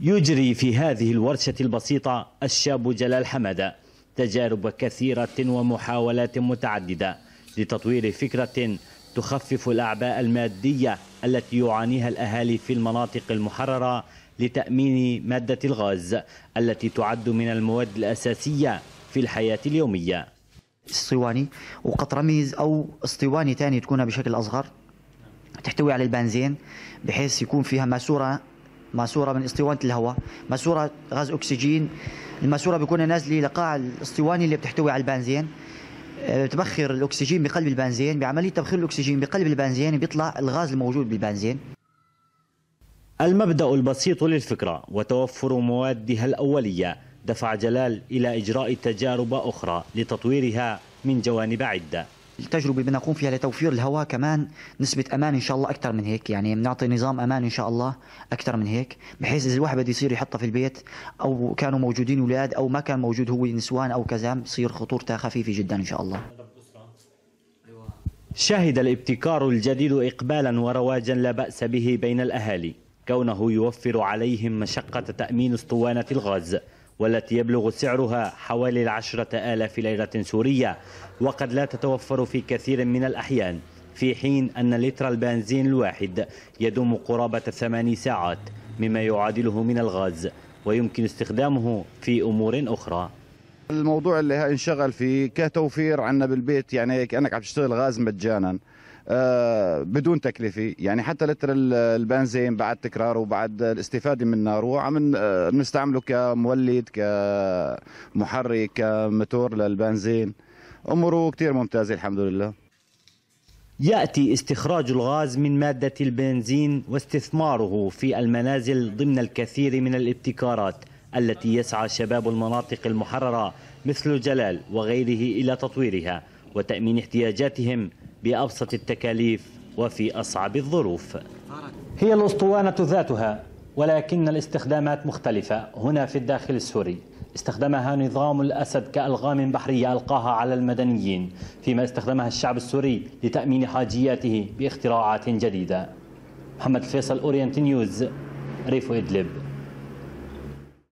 يجري في هذه الورشة البسيطة الشاب جلال حمادة تجارب كثيرة ومحاولات متعددة لتطوير فكرة تخفف الأعباء المادية التي يعانيها الأهالي في المناطق المحررة لتأمين مادة الغاز التي تعد من المواد الأساسية في الحياة اليومية اسطواني وقطرميز أو اسطواني ثاني تكون بشكل أصغر تحتوي على البنزين بحيث يكون فيها ماسورة ماسوره من اسطوانه الهواء ماسوره غاز اكسجين الماسوره بيكون نازله لقاع الاسطواني اللي بتحتوي على البنزين آه، بتبخر الاكسجين بقلب البنزين بعمليه تبخير الاكسجين بقلب البنزين بيطلع الغاز الموجود بالبنزين المبدا البسيط للفكره وتوفر موادها الاوليه دفع جلال الى اجراء تجارب اخرى لتطويرها من جوانب عده التجربه بدنا نقوم فيها لتوفير الهواء كمان نسبه امان ان شاء الله اكثر من هيك يعني بنعطي نظام امان ان شاء الله اكثر من هيك بحيث اذا الواحد بده يصير يحطها في البيت او كانوا موجودين اولاد او ما كان موجود هو نسوان او كذا بصير خطورتها خفيفه جدا ان شاء الله شهد الابتكار الجديد اقبالا ورواجا لا باس به بين الاهالي كونه يوفر عليهم مشقه تامين اسطوانه الغاز والتي يبلغ سعرها حوالي العشرة آلاف ليرة سورية وقد لا تتوفر في كثير من الأحيان في حين أن لتر البنزين الواحد يدوم قرابة ثماني ساعات مما يعادله من الغاز ويمكن استخدامه في أمور أخرى الموضوع اللي انشغل فيه كتوفير عنا بالبيت يعني كأنك عم تشتغل غاز مجانا آه، بدون تكلفه يعني حتى لتر البنزين بعد تكراره وبعد الاستفاده من ناره عم آه، نستعمله كمولد كمحرك كموتور للبنزين اموره كثير ممتازه الحمد لله ياتي استخراج الغاز من ماده البنزين واستثماره في المنازل ضمن الكثير من الابتكارات التي يسعى شباب المناطق المحرره مثل جلال وغيره الى تطويرها وتامين احتياجاتهم بأبسط التكاليف وفي أصعب الظروف هي الأسطوانة ذاتها ولكن الاستخدامات مختلفة هنا في الداخل السوري استخدمها نظام الأسد كألغام بحرية ألقاها على المدنيين فيما استخدمها الشعب السوري لتأمين حاجياته باختراعات جديدة محمد فيصل أورينت نيوز ريف إدلب